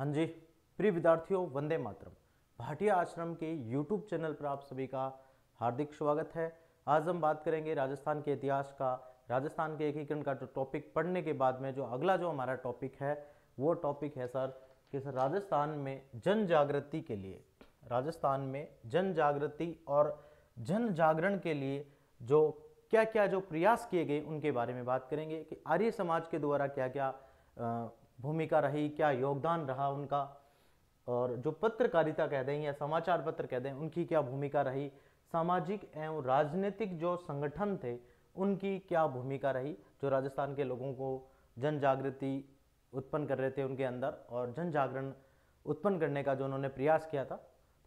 हाँ जी प्रिय विद्यार्थियों वंदे मातरम भाटिया आश्रम के YouTube चैनल पर आप सभी का हार्दिक स्वागत है आज हम बात करेंगे राजस्थान के इतिहास का राजस्थान के एकीकरण का टॉपिक पढ़ने के बाद में जो अगला जो हमारा टॉपिक है वो टॉपिक है सर कि सर राजस्थान में जन जागृति के लिए राजस्थान में जन जागृति और जन जागरण के लिए जो क्या क्या जो प्रयास किए गए उनके बारे में बात करेंगे कि आर्य समाज के द्वारा क्या क्या भूमिका रही क्या योगदान रहा उनका और जो पत्रकारिता कह दें या समाचार पत्र कह दें उनकी क्या भूमिका रही सामाजिक एवं राजनीतिक जो संगठन थे उनकी क्या भूमिका रही जो राजस्थान के लोगों को जन जागृति उत्पन्न कर रहे थे उनके अंदर और जन जागरण उत्पन्न करने का जो उन्होंने प्रयास किया था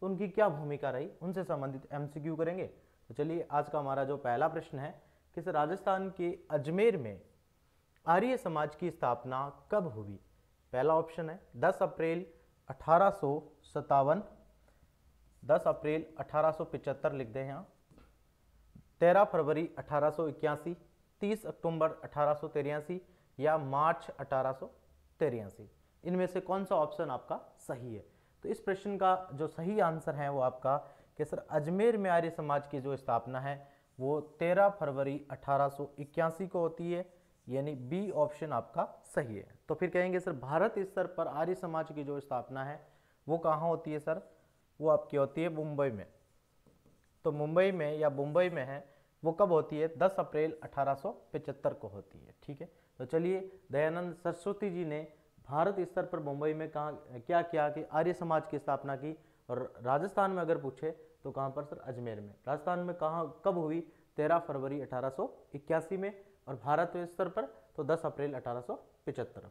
तो उनकी क्या भूमिका रही उनसे संबंधित एम करेंगे तो चलिए आज का हमारा जो पहला प्रश्न है कि राजस्थान के अजमेर में आर्य समाज की स्थापना कब हुई पहला ऑप्शन है 10 अप्रैल अठारह 10 अप्रैल अठारह लिख दें यहाँ तेरह फरवरी अठारह 30 अक्टूबर अठारह या मार्च अठारह इनमें से कौन सा ऑप्शन आपका सही है तो इस प्रश्न का जो सही आंसर है वो आपका कि सर अजमेर में आर्य समाज की जो स्थापना है वो 13 फरवरी अठारह को होती है यानी बी ऑप्शन आपका सही है तो फिर कहेंगे सर भारत स्तर पर आर्य समाज की जो स्थापना है वो कहाँ होती है सर वो आपकी होती है मुंबई में तो मुंबई में या मुंबई में है वो कब होती है 10 अप्रैल 1875 को होती है ठीक है तो चलिए दयानंद सरस्वती जी ने भारत स्तर पर मुंबई में कहाँ क्या किया कि आर्य समाज की स्थापना की और राजस्थान में अगर पूछे तो कहाँ पर सर अजमेर में राजस्थान में कहाँ कब हुई तेरह फरवरी 1881 में और भारतीय स्तर पर तो 10 अप्रैल अठारह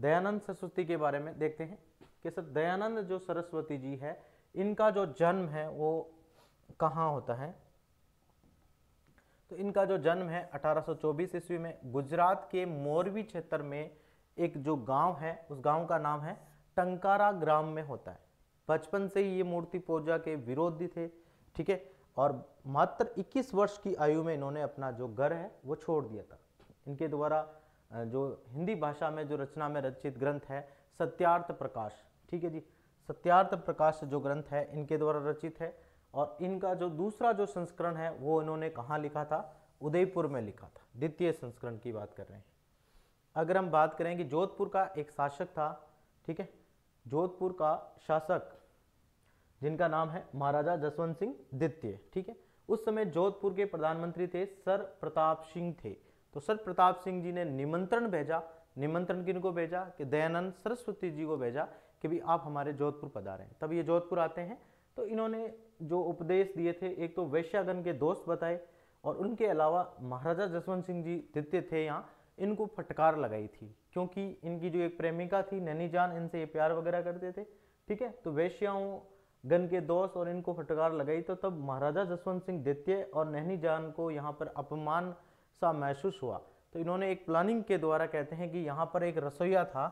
दयानंद सरस्वती के बारे में देखते हैं कि सर दयानंद जो सरस्वती जी है इनका जो जन्म है वो कहाँ होता है तो इनका जो जन्म है 1824 ईस्वी में गुजरात के मोरवी क्षेत्र में एक जो गांव है उस गांव का नाम है टंकारा ग्राम में होता है बचपन से ही ये मूर्ति पूजा के विरोधी थे ठीक है और मात्र 21 वर्ष की आयु में इन्होंने अपना जो घर है वो छोड़ दिया था इनके द्वारा जो हिंदी भाषा में जो रचना में रचित ग्रंथ है सत्यार्थ प्रकाश ठीक है जी सत्यार्थ प्रकाश जो ग्रंथ है इनके द्वारा रचित है और इनका जो दूसरा जो संस्करण है वो इन्होंने कहाँ लिखा था उदयपुर में लिखा था द्वितीय संस्करण की बात कर रहे हैं अगर हम बात करें कि जोधपुर का एक शासक था ठीक है जोधपुर का शासक जिनका नाम है महाराजा जसवंत सिंह द्वितीय ठीक है उस समय जोधपुर के प्रधानमंत्री थे सर प्रताप सिंह थे तो सर प्रताप सिंह जी ने निमंत्रण भेजा निमंत्रण किन को भेजा कि दयानंद सरस्वती जी को भेजा कि भी आप हमारे जोधपुर पधारें तब ये जोधपुर आते हैं तो इन्होंने जो उपदेश दिए थे एक तो वैश्यागन के दोस्त बताए और उनके अलावा महाराजा जसवंत सिंह जी द्वितीय थे यहाँ इनको फटकार लगाई थी क्योंकि इनकी जो एक प्रेमिका थी नैनी जान इनसे ये प्यार वगैरह करते थे ठीक है तो वैश्याओं गन के दोस्त और इनको फटकार लगाई तो तब महाराजा जसवंत सिंह द्वितीय और नहनी जान को यहाँ पर अपमान सा महसूस हुआ तो इन्होंने एक प्लानिंग के द्वारा कहते हैं कि यहाँ पर एक रसोईया था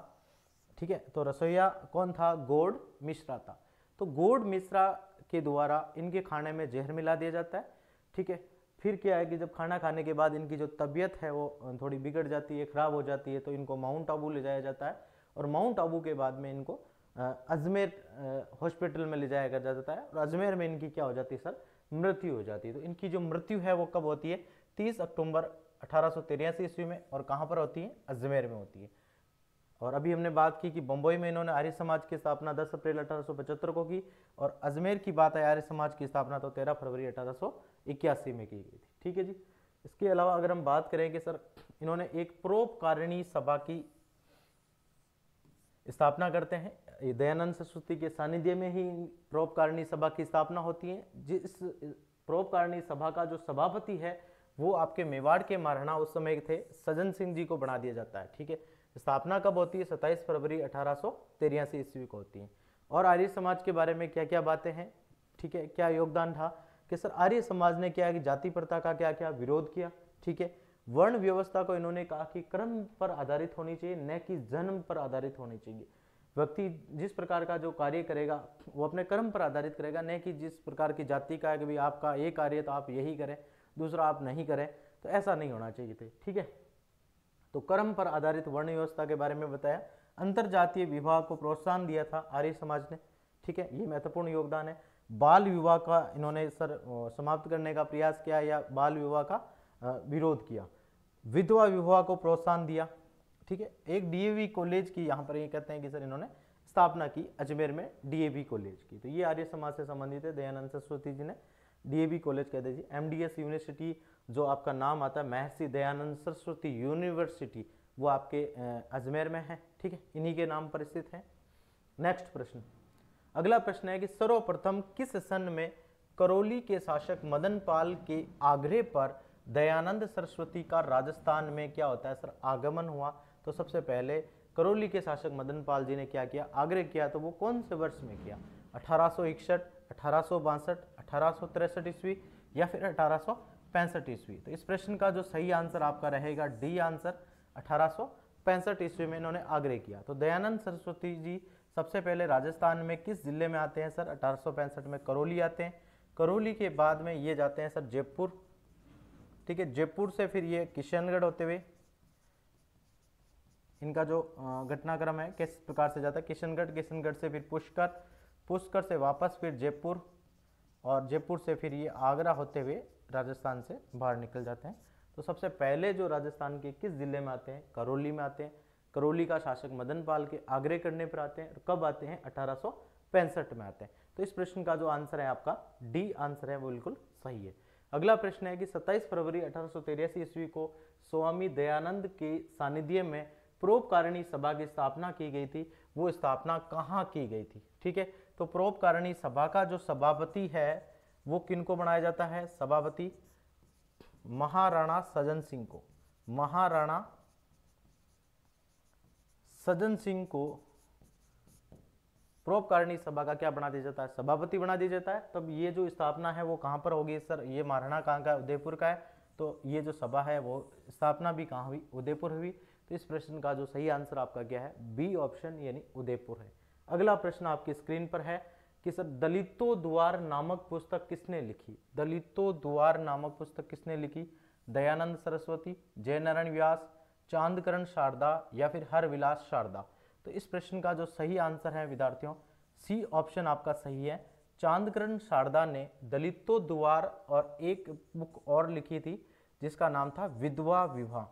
ठीक है तो रसोईया कौन था गोड मिश्रा था तो गोड मिश्रा के द्वारा इनके खाने में जहर मिला दिया जाता है ठीक है फिर क्या है कि जब खाना खाने के बाद इनकी जो तबीयत है वो थोड़ी बिगड़ जाती है ख़राब हो जाती है तो इनको माउंट आबू ले जाया जाता है और माउंट आबू के बाद में इनको अजमेर हॉस्पिटल में ले जाया कर जाता है और अजमेर में इनकी क्या हो जाती है सर मृत्यु हो जाती है तो इनकी जो मृत्यु है वो कब होती है तीस अक्टूबर अठारह ईस्वी में और कहाँ पर होती है अजमेर में होती है और अभी हमने बात की कि बम्बई में इन्होंने आर्य समाज की स्थापना 10 अप्रैल अठारह को की और अजमेर की बात है आर्य समाज की स्थापना तो 13 फरवरी अठारह में की गई थी ठीक है जी इसके अलावा अगर हम बात करें कि सर इन्होंने एक परोपकारिणी सभा की स्थापना करते हैं दयानंद सरस्वती के सानिध्य में ही प्रोपकारिणी सभा की स्थापना होती है जिस प्रोपकारिणी सभा का जो सभापति है वो आपके मेवाड़ के महाराणा उस समय थे सजन सिंह जी को बना दिया जाता है ठीक है स्थापना कब होती है सत्ताईस फरवरी अठारह सौ ईस्वी को होती है और आर्य समाज के बारे में क्या क्या बातें हैं ठीक है क्या योगदान था कि सर आर्य समाज ने क्या जाति प्रथा का क्या क्या विरोध किया ठीक है वर्ण व्यवस्था को इन्होंने कहा कि कर्म पर आधारित होनी चाहिए न कि जन्म पर आधारित होनी चाहिए व्यक्ति जिस प्रकार का जो कार्य करेगा वो अपने कर्म पर आधारित करेगा न कि जिस प्रकार की जाति का है कि भाई आपका ये कार्य तो आप यही करें दूसरा आप नहीं करें तो ऐसा नहीं होना चाहिए थे ठीक है तो कर्म पर आधारित वर्ण व्यवस्था के बारे में बताया अंतर जातीय विवाह को प्रोत्साहन दिया था आर्य समाज ने ठीक है ये महत्वपूर्ण योगदान है बाल विवाह का इन्होंने सर समाप्त करने का प्रयास किया या बाल विवाह का विरोध किया विधवा विवाह को प्रोत्साहन दिया ठीक है एक डीएवी कॉलेज की यहाँ पर ये कहते हैं कि सर इन्होंने स्थापना की अजमेर में डीएवी कॉलेज की तो ये आर्य समाज से संबंधित है दयानंद सरस्वती जी ने डीएवी कॉलेज कह दीजिए एमडीएस यूनिवर्सिटी जो आपका नाम आता है महर्षि दयानंद सरस्वती यूनिवर्सिटी वो आपके अजमेर में है ठीक है इन्हीं के नाम पर स्थित है नेक्स्ट प्रश्न अगला प्रश्न है कि सर्वप्रथम किस सन में करौली के शासक मदन पाल के आग्रह पर दयानंद सरस्वती का राजस्थान में क्या होता है सर आगमन हुआ तो सबसे पहले करौली के शासक मदन पाल जी ने क्या किया आग्रह किया तो वो कौन से वर्ष में किया अठारह इकसठ अठारह सौ बासठ अठारह ईस्वी या फिर अठारह पैंसठ ईस्वी तो इस प्रश्न का जो सही आंसर आपका रहेगा डी आंसर अठारह ईस्वी में इन्होंने आग्रह किया तो दयानंद सरस्वती जी सबसे पहले राजस्थान में किस जिले में आते हैं सर अठारह में करौली आते हैं करौली के बाद में ये जाते हैं सर जयपुर ठीक है जयपुर से फिर ये किशनगढ़ होते हुए इनका जो घटनाक्रम है किस प्रकार से जाता है किशनगढ़ किशनगढ़ से फिर पुष्कर पुष्कर से वापस फिर जयपुर और जयपुर से फिर ये आगरा होते हुए राजस्थान से बाहर निकल जाते हैं तो सबसे पहले जो राजस्थान के किस ज़िले में आते हैं करौली में आते हैं करौली का शासक मदन पाल के आग्रह करने पर आते हैं और कब आते हैं अठारह में आते हैं तो इस प्रश्न का जो आंसर है आपका डी आंसर है वो बिल्कुल सही है अगला प्रश्न है कि 27 फरवरी अठारह ईस्वी को स्वामी दयानंद के सानिध्य में प्रोपकारिणी सभा की स्थापना की गई थी वो स्थापना कहाँ की गई थी ठीक है तो प्रोपकारिणी सभा का जो सभापति है वो किनको बनाया जाता है सभापति महाराणा सजन सिंह को महाराणा सजन सिंह को प्रोपकारिणी सभा का क्या बना दिया जाता है सभापति बना दिया जाता है तब ये जो स्थापना है वो कहाँ पर होगी सर ये महाराणा कहाँ का उदयपुर का है तो ये जो सभा है वो स्थापना भी कहाँ हुई उदयपुर हुई तो इस प्रश्न का जो सही आंसर आपका क्या है बी ऑप्शन यानी उदयपुर है अगला प्रश्न आपकी स्क्रीन पर है कि सर दलितो द्वार नामक पुस्तक किसने लिखी दलितो द्वार नामक पुस्तक किसने लिखी दयानंद सरस्वती जयनारायण व्यास चांदकरण शारदा या फिर हर विलास शारदा तो इस प्रश्न का जो सही आंसर है विद्यार्थियों सी ऑप्शन आपका सही है चांदकरण शारदा ने दलितों द्वार और एक बुक और लिखी थी जिसका नाम था विधवा विवाह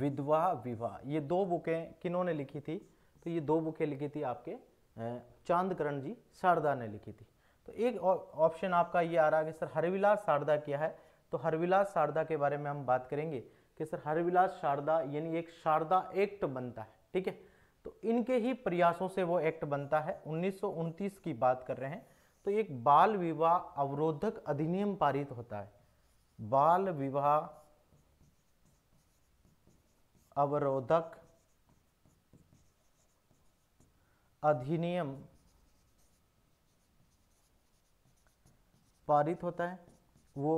विधवा विवाह ये दो बुकें किन्होंने लिखी थी तो ये दो बुकें लिखी थी आपके चांदकरण जी शारदा ने लिखी थी तो एक ऑप्शन आपका ये आ रहा है कि सर हरविलास शारदा क्या है तो हरविलास शारदा के बारे में हम बात करेंगे कि सर हरविलास शारदा यानी एक शारदा एक्ट बनता है ठीक है तो इनके ही प्रयासों से वो एक्ट बनता है उन्नीस की बात कर रहे हैं तो एक बाल विवाह अवरोधक अधिनियम पारित होता है बाल विवाह अवरोधक अधिनियम पारित होता है वो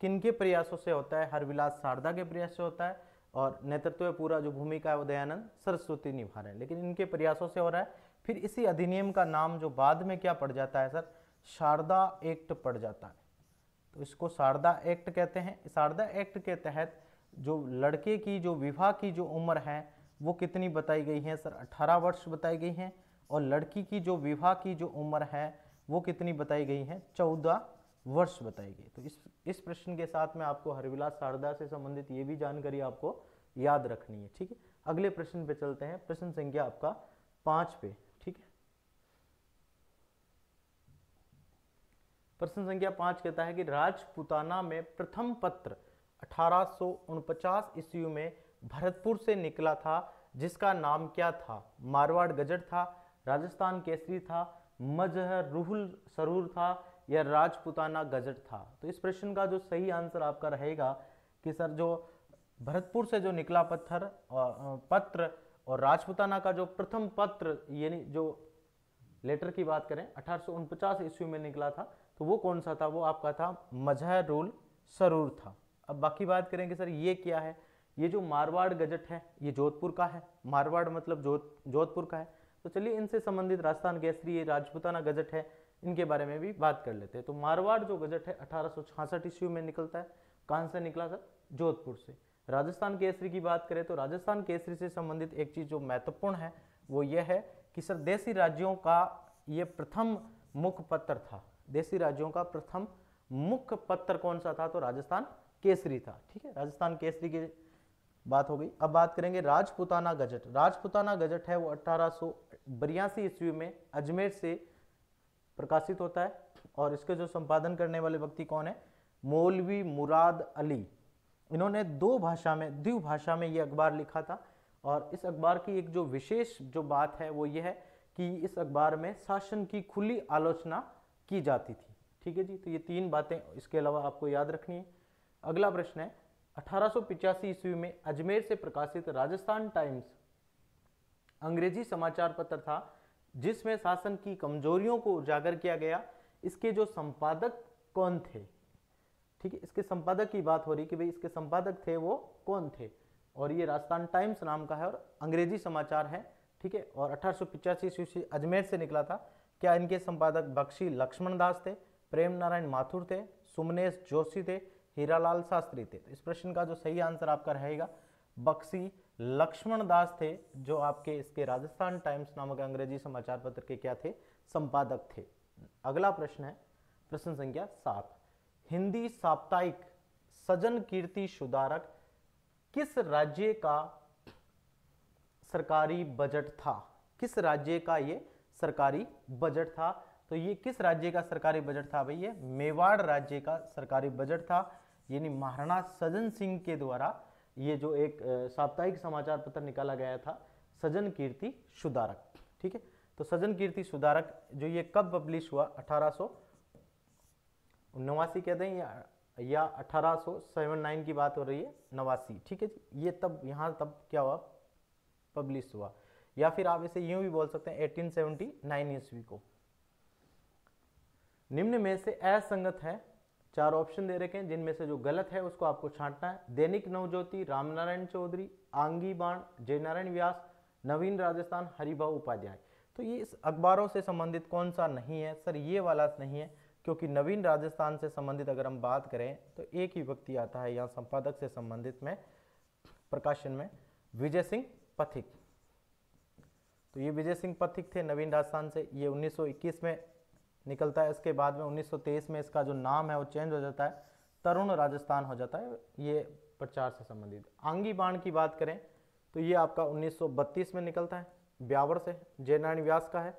किन के प्रयासों से होता है हरविलास शारदा के प्रयास से होता है और नेतृत्व पूरा जो भूमिका है वो दयानंद सरस्वती निभा रहे हैं लेकिन इनके प्रयासों से हो रहा है फिर इसी अधिनियम का नाम जो बाद में क्या पड़ जाता है सर शारदा एक्ट पड़ जाता है तो इसको शारदा एक्ट कहते हैं शारदा एक्ट के तहत जो लड़के की जो विवाह की जो उम्र है वो कितनी बताई गई है सर 18 वर्ष बताई गई हैं और लड़की की जो विवाह की जो उम्र है वो कितनी बताई गई है 14 वर्ष बताएगी तो इस इस प्रश्न के साथ में आपको हरविलास शारदा से संबंधित ये भी जानकारी आपको याद रखनी है ठीक है अगले प्रश्न पे चलते हैं प्रश्न संख्या आपका पांच पे ठीक है प्रश्न संख्या पांच कहता है कि राजपुताना में प्रथम पत्र अठारह ईस्वी में भरतपुर से निकला था जिसका नाम क्या था मारवाड़ गजट था राजस्थान केसरी था मजहर रूहुल सरूर था यह राजपुताना गजट था तो इस प्रश्न का जो सही आंसर आपका रहेगा कि सर जो भरतपुर से जो निकला पत्थर और पत्र और राजपुताना का जो प्रथम पत्र यानी जो लेटर की बात करें अठारह ईस्वी में निकला था तो वो कौन सा था वो आपका था रूल सरूर था अब बाकी बात करें कि सर ये क्या है ये जो मारवाड़ गजट है ये जोधपुर का है मारवाड़ मतलब जोध जोधपुर का है तो चलिए इनसे संबंधित राजस्थान केसरी ये राजपुताना गजट है इनके बारे में भी बात कर लेते हैं तो मारवाड़ जो गजट है अठारह ईस्वी में निकलता है कहाँ से निकला था जोधपुर से राजस्थान केसरी की बात करें तो राजस्थान केसरी से संबंधित एक चीज़ जो महत्वपूर्ण है वो यह है कि सर देसी राज्यों का ये प्रथम पत्र था देसी राज्यों का प्रथम मुख्य पत्र कौन सा था तो राजस्थान केसरी था ठीक है राजस्थान केसरी की बात हो गई अब बात करेंगे राजपुताना गजट राजपुताना गजट है वो अट्ठारह ईस्वी में अजमेर से प्रकाशित होता है और इसके जो संपादन करने वाले व्यक्ति कौन है मौलवी मुराद अली इन्होंने दो भाषा में द्वि भाषा में ये अखबार लिखा था और इस अखबार की एक जो विशेष जो बात है वो ये है कि इस अखबार में शासन की खुली आलोचना की जाती थी ठीक है जी तो ये तीन बातें इसके अलावा आपको याद रखनी है अगला प्रश्न है अठारह ईस्वी में अजमेर से प्रकाशित राजस्थान टाइम्स अंग्रेजी समाचार पत्र था जिसमें शासन की कमजोरियों को उजागर किया गया इसके जो संपादक कौन थे ठीक है इसके संपादक की बात हो रही कि भाई इसके संपादक थे वो कौन थे और ये राजस्थान टाइम्स नाम का है और अंग्रेजी समाचार है ठीक है और अठारह ईस्वी अजमेर से निकला था क्या इनके संपादक बख्शी लक्ष्मण दास थे प्रेम नारायण माथुर थे सुमनेश जोशी थे हीरालाल शास्त्री थे तो इस प्रश्न का जो सही आंसर आपका रहेगा बख्शी लक्ष्मण दास थे जो आपके इसके राजस्थान टाइम्स नामक अंग्रेजी समाचार पत्र के क्या थे संपादक थे अगला प्रश्न है प्रश्न संख्या सात हिंदी साप्ताहिक सजन कीर्ति सुधारक किस राज्य का सरकारी बजट था किस राज्य का ये सरकारी बजट था तो ये किस राज्य का सरकारी बजट था भाई ये मेवाड़ राज्य का सरकारी बजट था यानी महाराणा सजन सिंह के द्वारा ये जो एक साप्ताहिक समाचार पत्र निकाला गया था सजन कीर्ति सुधारक ठीक है तो सजन कीर्ति सुधारक जो ये कब पब्लिश हुआ अठारह सौ नवासी कहते हैं या या नाइन की बात हो रही है नवासी ठीक है जी ये तब यहाँ तब क्या हुआ पब्लिश हुआ या फिर आप इसे यूं भी बोल सकते हैं 1879 ईस्वी को निम्न में से असंगत है चार ऑप्शन दे रखे हैं जिनमें से जो गलत है उसको आपको छांटना है दैनिक नवज्योति रामनारायण चौधरी आंगी बाण जयनारायण व्यास नवीन राजस्थान हरिभा उपाध्याय तो ये इस अखबारों से संबंधित कौन सा नहीं है सर ये वाला नहीं है क्योंकि नवीन राजस्थान से संबंधित अगर हम बात करें तो एक ही व्यक्ति आता है यहाँ संपादक से संबंधित में प्रकाशन में विजय सिंह पथिक तो ये विजय सिंह पथिक थे नवीन राजस्थान से ये 1921 में निकलता है इसके बाद में 1923 में इसका जो नाम है वो चेंज हो जाता है तरुण राजस्थान हो जाता है ये प्रचार से संबंधित आंगी बाण की बात करें तो ये आपका 1932 में निकलता है ब्यावर से जय नारायण व्यास का है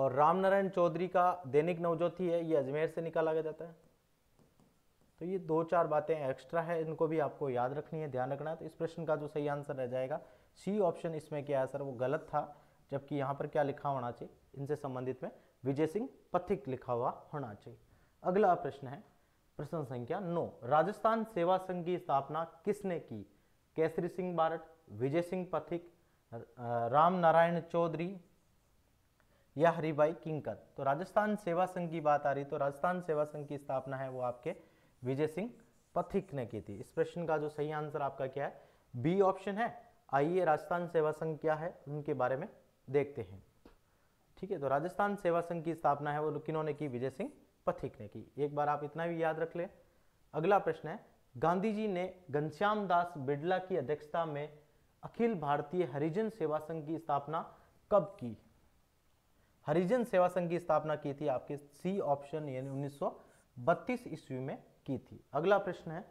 और रामनारायण चौधरी का दैनिक नवज्योति है ये अजमेर से निकाला गया जाता है तो ये दो चार बातें एक्स्ट्रा है इनको भी आपको याद रखनी है ध्यान रखना है तो इस प्रश्न का जो सही आंसर रह जाएगा सी ऑप्शन इसमें क्या है सर वो गलत था जबकि यहाँ पर क्या लिखा होना चाहिए इनसे संबंधित में विजय सिंह पथिक लिखा हुआ होना चाहिए अगला प्रश्न है प्रश्न संख्या नौ राजस्थान सेवा संघ की स्थापना किसने की केसरी सिंह बारट विजय सिंह पथिक राम नारायण चौधरी या हरिभाई किंकत तो राजस्थान सेवा संघ की बात आ रही तो राजस्थान सेवा संघ की स्थापना है वो आपके विजय सिंह पथिक ने की थी इस प्रश्न का जो सही आंसर आपका क्या है बी ऑप्शन है आइए राजस्थान सेवा संघ क्या है उनके बारे में देखते हैं ठीक है तो राजस्थान सेवा संघ की स्थापना है वो किन्होंने की विजय सिंह पथिक ने की एक बार आप इतना भी याद रख ले अगला प्रश्न है गांधी जी ने घनश्याम दास बिड़ला की अध्यक्षता में अखिल भारतीय हरिजन सेवा संघ की स्थापना कब की हरिजन सेवा संघ की स्थापना की थी आपके सी ऑप्शन यानी 1932 ईस्वी में की थी अगला प्रश्न है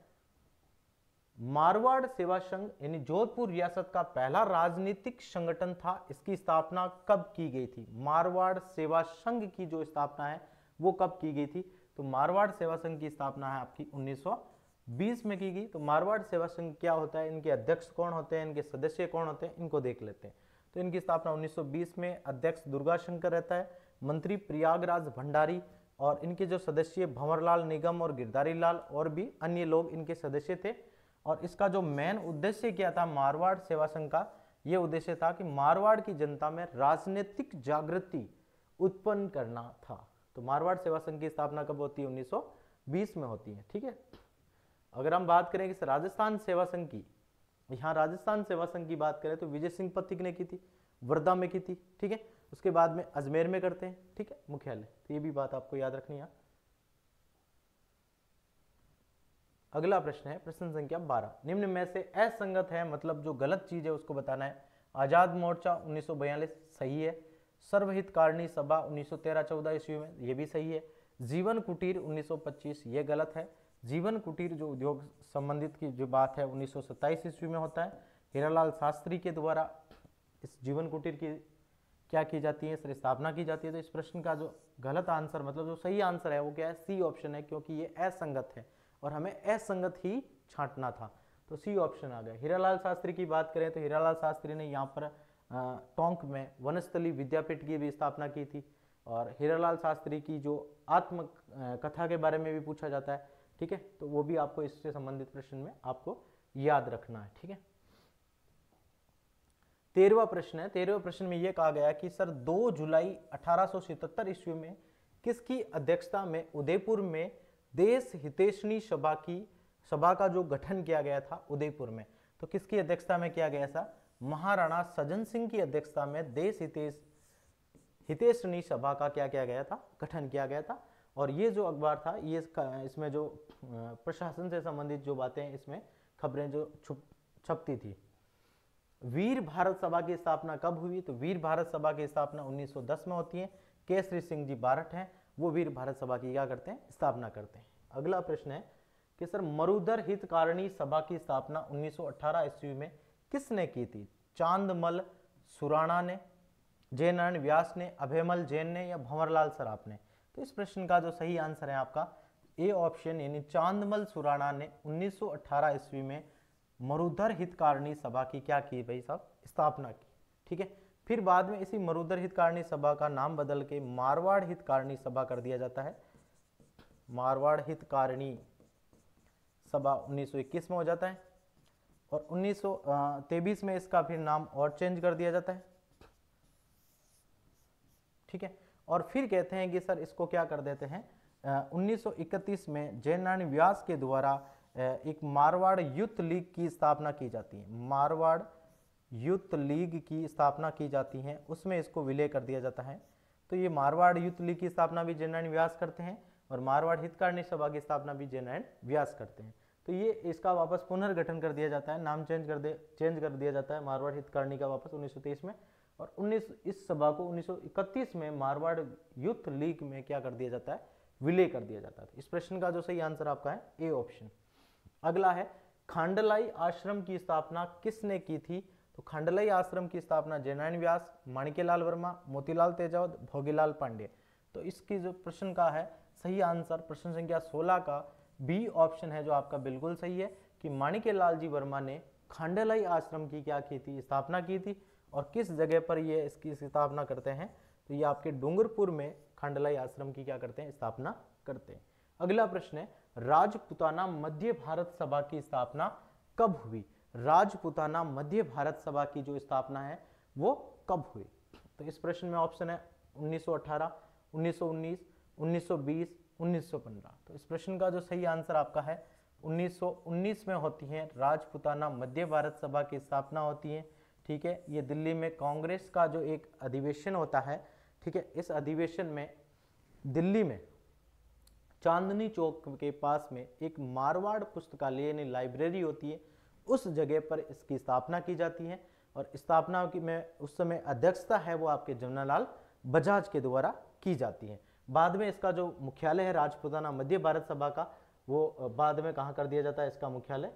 मारवाड़ सेवा संघ यानी जोधपुर रियासत का पहला राजनीतिक संगठन था इसकी स्थापना कब की गई थी मारवाड़ सेवा संघ की जो स्थापना है वो कब की गई थी तो मारवाड़ सेवा संघ की स्थापना है आपकी 1920 में की गई तो मारवाड़ सेवा संघ क्या होता है इनके अध्यक्ष कौन होते हैं इनके सदस्य कौन होते हैं इनको देख लेते हैं तो इनकी स्थापना उन्नीस में अध्यक्ष दुर्गा शंकर रहता है मंत्री प्रयागराज भंडारी और इनके जो सदस्य भंवरलाल निगम और गिरधारी लाल और भी अन्य लोग इनके सदस्य थे और इसका जो मेन उद्देश्य क्या था मारवाड़ सेवा संघ का यह उद्देश्य था कि मारवाड़ की जनता में राजनीतिक जागृति उत्पन्न करना था तो मारवाड़ सेवा संघ की स्थापना कब होती है 1920 में होती है ठीक है अगर हम बात करें कि राजस्थान सेवा संघ की यहाँ राजस्थान सेवा संघ की बात करें तो विजय सिंह पथिक ने की थी वर्धा में की थी ठीक है उसके बाद में अजमेर में करते हैं ठीक है मुख्यालय तो ये भी बात आपको याद रखनी है अगला प्रश्न है प्रश्न संख्या बारह निम्न में से असंगत है मतलब जो गलत चीज है उसको बताना है आजाद मोर्चा उन्नीस सही है सर्वहित कारणी सभा 1913-14 ईस्वी में ये भी सही है जीवन कुटीर 1925 ये गलत है जीवन कुटीर जो उद्योग संबंधित की जो बात है उन्नीस ईस्वी में होता है हीरालाल शास्त्री के द्वारा इस जीवन कुटीर की क्या की जाती है स्थापना की जाती है तो इस प्रश्न का जो गलत आंसर मतलब जो सही आंसर है वो क्या है सी ऑप्शन है क्योंकि ये असंगत है और हमें असंगत ही छांटना था तो सी ऑप्शन आ गया हीरालाल शास्त्री की बात करें तो हीरालाल शास्त्री ने यहाँ पर टोंक में वनस्थली विद्यापीठ की भी स्थापना की थी और हीरालाल शास्त्री की जो आत्म कथा के बारे में भी पूछा जाता है ठीक है तो वो भी आपको इससे संबंधित प्रश्न में आपको याद रखना है ठीक है तेरहवा प्रश्न है तेरहवा प्रश्न में यह कहा गया कि सर 2 जुलाई 1877 ईस्वी में किसकी अध्यक्षता में उदयपुर में देश हितेशनी सभा की सभा का जो गठन किया गया था उदयपुर में तो किसकी अध्यक्षता में किया गया था महाराणा सज्जन सिंह की अध्यक्षता में देश हितेश हितेशनी सभा का क्या किया गया था गठन किया गया था और ये जो अखबार था ये इसमें जो प्रशासन से संबंधित जो बातें इसमें खबरें जो छुप छपती थी वीर भारत सभा की स्थापना कब हुई तो वीर भारत सभा की स्थापना 1910 में होती है केसरी सिंह जी बारठ हैं वो वीर भारत सभा की क्या करते हैं स्थापना करते हैं अगला प्रश्न है कि सर मरुदर हितकारिणी सभा की स्थापना 1918 ईस्वी में किसने की थी चांदमल सुराणा ने जय नारायण व्यास ने अभयमल जैन ने या भंवरलाल सराफ ने तो इस प्रश्न का जो सही आंसर है आपका ए ऑप्शन यानी चांदमल सुराणा ने 1918 ईस्वी में मरुधर हितकारिणी सभा की क्या की भाई साहब स्थापना की ठीक है फिर बाद में इसी मरुदर हितकारिणी सभा का नाम बदल के मारवाड़ हितकारिणी सभा कर दिया जाता है मारवाड़ हितकारिणी सभा 1921 में हो जाता है और उन्नीस में इसका फिर नाम और चेंज कर दिया जाता है ठीक है और फिर कहते हैं कि सर इसको क्या कर देते हैं उन्नीस में जयनारायण नारायण व्यास के द्वारा एक मारवाड़ यूथ लीग की स्थापना की जाती है मारवाड़ युद्ध लीग की स्थापना की जाती है उसमें इसको विलय कर दिया जाता है तो ये मारवाड़ युद्ध लीग की स्थापना भी जयनारायण व्यास करते हैं और मारवाड़ हितकारिणी सभा की स्थापना भी जैनारायण व्यास करते हैं तो ये इसका वापस पुनर्गठन कर दिया जाता है नाम चेंज कर दे चेंज कर दिया जाता है मारवाड़ हितकारिणी का वापस उन्नीस में और उन्नीस इस सभा को उन्नीस में मारवाड़ यूथ लीग में क्या कर दिया जाता है विलय कर दिया जाता है इस प्रश्न का जो सही आंसर आपका है ए ऑप्शन अगला है खांडलाई आश्रम की स्थापना किसने की थी तो खंडलई आश्रम की स्थापना जयनारायण व्यास माणिकेलाल वर्मा मोतीलाल तेजावत भोगीलाल पांडे तो इसकी जो प्रश्न का है सही आंसर प्रश्न संख्या 16 का बी ऑप्शन है जो आपका बिल्कुल सही है कि माणिकेलाल जी वर्मा ने खंडलई आश्रम की क्या की थी स्थापना की थी और किस जगह पर ये इसकी स्थापना करते हैं तो ये आपके डूंगरपुर में खंडलई आश्रम की क्या करते हैं स्थापना करते हैं अगला प्रश्न है राजपुताना मध्य भारत सभा की स्थापना कब हुई राजपुताना मध्य भारत सभा की जो स्थापना है वो कब हुई तो इस प्रश्न में ऑप्शन है 1918, 1919, 1920, 1915 तो इस प्रश्न का जो सही आंसर आपका है 1919 में होती है राजपुताना मध्य भारत सभा की स्थापना होती है ठीक है ये दिल्ली में कांग्रेस का जो एक अधिवेशन होता है ठीक है इस अधिवेशन में दिल्ली में चांदनी चौक के पास में एक मारवाड़ पुस्तकालय यानी लाइब्रेरी होती है उस जगह पर इसकी स्थापना की जाती है और स्थापना की में उस समय अध्यक्षता है वो आपके जमनालाल बजाज के द्वारा की जाती है बाद में इसका जो मुख्यालय है राजपुताना मध्य भारत सभा का वो बाद में कहाँ कर दिया जाता है इसका मुख्यालय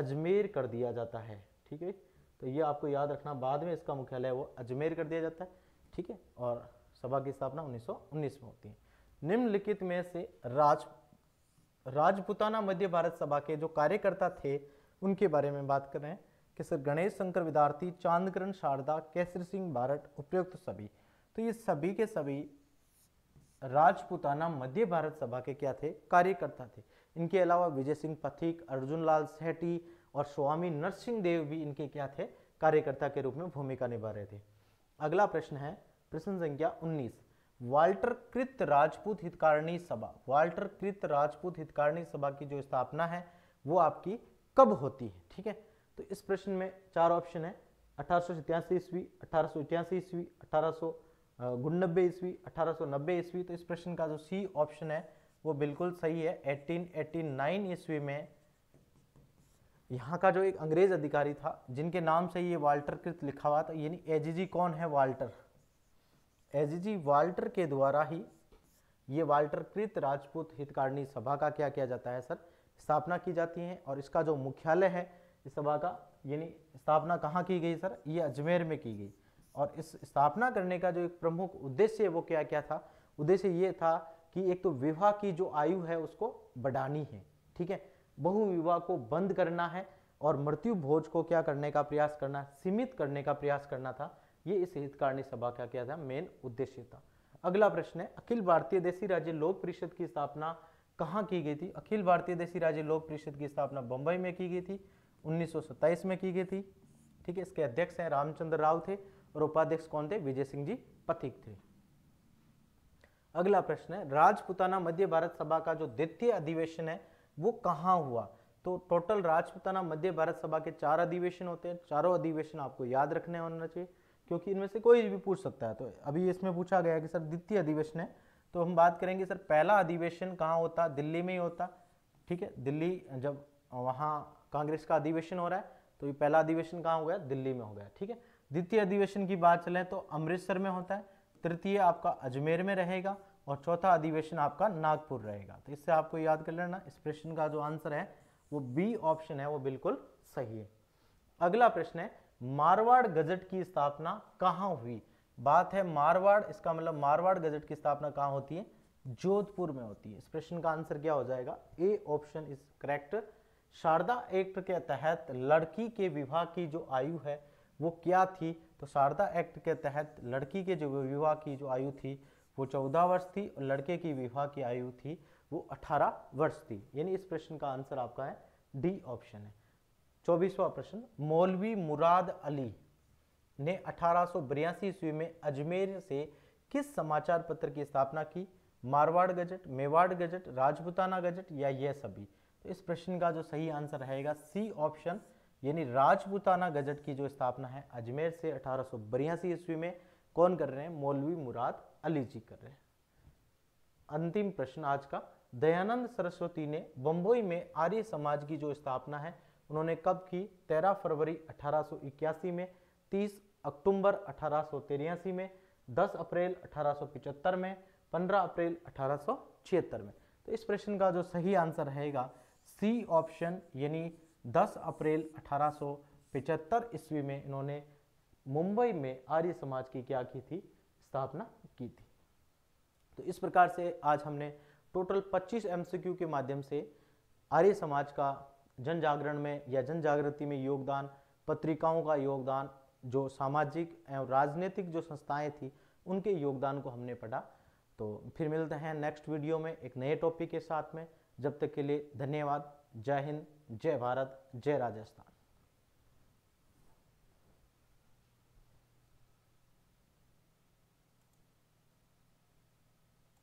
अजमेर कर दिया जाता है ठीक है तो ये आपको याद रखना बाद में इसका मुख्यालय वो अजमेर कर दिया जाता है ठीक है और सभा की स्थापना 1919 में होती है निम्नलिखित में से राज राजपुताना मध्य भारत सभा के जो कार्यकर्ता थे उनके बारे में बात कर रहे हैं कि सर गणेश शंकर विद्यार्थी चांदकरण शारदा केसर सिंह भारत उपयुक्त सभी तो ये सभी के सभी राजपुताना मध्य भारत सभा के क्या थे कार्यकर्ता थे इनके अलावा विजय सिंह पथिक अर्जुन लाल सेठी और स्वामी नरसिंह देव भी इनके क्या थे कार्यकर्ता के रूप में भूमिका निभा रहे थे अगला प्रश्न है प्रश्न संख्या 19 वाल्टर कृत राजपूत हितकारिणी सभा वाल्टर कृत राजपूत हितकारिणी सभा की जो स्थापना है वो आपकी कब होती है ठीक है तो इस प्रश्न में चार ऑप्शन है अठारह ईस्वी अठारह ईस्वी अठारह गुणनबे ईस्वी अठारह ईस्वी तो इस प्रश्न का जो सी ऑप्शन है वो बिल्कुल सही है 1889 ईस्वी में यहाँ का जो एक अंग्रेज अधिकारी था जिनके नाम से ये वाल्टर कृत लिखा हुआ था यानी एजीजी कौन है वाल्टर एजीजी वाल्टर के द्वारा ही ये वाल्टर कृत राजपूत हितकारिणी सभा का क्या किया जाता है सर स्थापना की जाती है और इसका जो मुख्यालय है इस सभा का यानी स्थापना कहाँ की गई सर ये अजमेर में की गई और इस स्थापना करने का जो एक प्रमुख उद्देश्य है वो क्या क्या था उद्देश्य ये था कि एक तो विवाह की जो आयु है उसको बढ़ानी है ठीक है बहुविवाह को बंद करना है और मृत्यु भोज को क्या करने का प्रयास करना सीमित करने का प्रयास करना था ये इस हितकारिणी सभा का क्या था मेन उद्देश्य था अगला प्रश्न है अखिल भारतीय देशी राज्य लोक परिषद की स्थापना कहाँ की गई थी अखिल भारतीय देशी राज्य लोक परिषद की स्थापना बम्बई में की गई थी उन्नीस में की गई थी ठीक है इसके अध्यक्ष हैं रामचंद्र राव थे और उपाध्यक्ष कौन थे विजय सिंह जी पथिक थे अगला प्रश्न है राजपुताना मध्य भारत सभा का जो द्वितीय अधिवेशन है वो कहाँ हुआ तो टोटल राजपुताना मध्य भारत सभा के चार अधिवेशन होते हैं चारों अधिवेशन आपको याद रखने होना चाहिए क्योंकि इनमें से कोई भी पूछ सकता है तो अभी इसमें पूछा गया कि सर द्वितीय अधिवेशन है तो हम बात करेंगे सर पहला अधिवेशन कहाँ होता दिल्ली में ही होता ठीक है दिल्ली जब वहाँ कांग्रेस का अधिवेशन हो रहा है तो ये पहला अधिवेशन कहाँ हो गया दिल्ली में हो गया ठीक है द्वितीय अधिवेशन की बात चलें तो अमृतसर में होता है तृतीय आपका अजमेर में रहेगा और चौथा अधिवेशन आपका नागपुर रहेगा तो इससे आपको याद कर लेना इस प्रश्न का जो आंसर है वो बी ऑप्शन है वो बिल्कुल सही है अगला प्रश्न है मारवाड़ गजट की स्थापना कहाँ हुई बात है मारवाड़ इसका मतलब मारवाड़ गजट की स्थापना कहाँ होती है जोधपुर में होती है इस प्रश्न का आंसर क्या हो जाएगा A option is correct Sharda act के तहत लड़की के विवाह की जो आयु है वो क्या थी तो शारदा एक्ट के तहत लड़की के जो विवाह की जो आयु थी वो चौदह वर्ष थी और लड़के की विवाह की आयु थी वो अठारह वर्ष थी यानी इस प्रश्न का आंसर आपका है डी ऑप्शन है चौबीसवा प्रश्न मौलवी मुराद अली ने अठारह ईस्वी में अजमेर से किस समाचार पत्र की स्थापना की Marwar gazette Mewar gazette Rajputana gazette या यह सभी तो इस प्रश्न का जो सही आंसर रहेगा सी ऑप्शन यानी राजपुताना गजट की जो स्थापना है अजमेर से अठारह ईस्वी में कौन कर रहे हैं मौलवी मुराद अली जी कर रहे हैं अंतिम प्रश्न आज का दयानंद सरस्वती ने बम्बोई में आर्य समाज की जो स्थापना है उन्होंने कब की 13 फरवरी अठारह में तीस अक्टूबर अठारह में 10 अप्रैल अठारह में 15 अप्रैल अठारह में तो इस प्रश्न का जो सही आंसर रहेगा सी ऑप्शन यानी 10 अप्रैल अठारह ईस्वी में इन्होंने मुंबई में आर्य समाज की क्या की थी स्थापना की थी तो इस प्रकार से आज हमने टोटल 25 एमसीक्यू के माध्यम से आर्य समाज का जन जागरण में या जन जागृति में योगदान पत्रिकाओं का योगदान जो सामाजिक एवं राजनीतिक जो संस्थाएं थी उनके योगदान को हमने पढ़ा तो फिर मिलते हैं नेक्स्ट वीडियो में एक नए टॉपिक के साथ में जब तक के लिए धन्यवाद जय हिंद जय भारत जय राजस्थान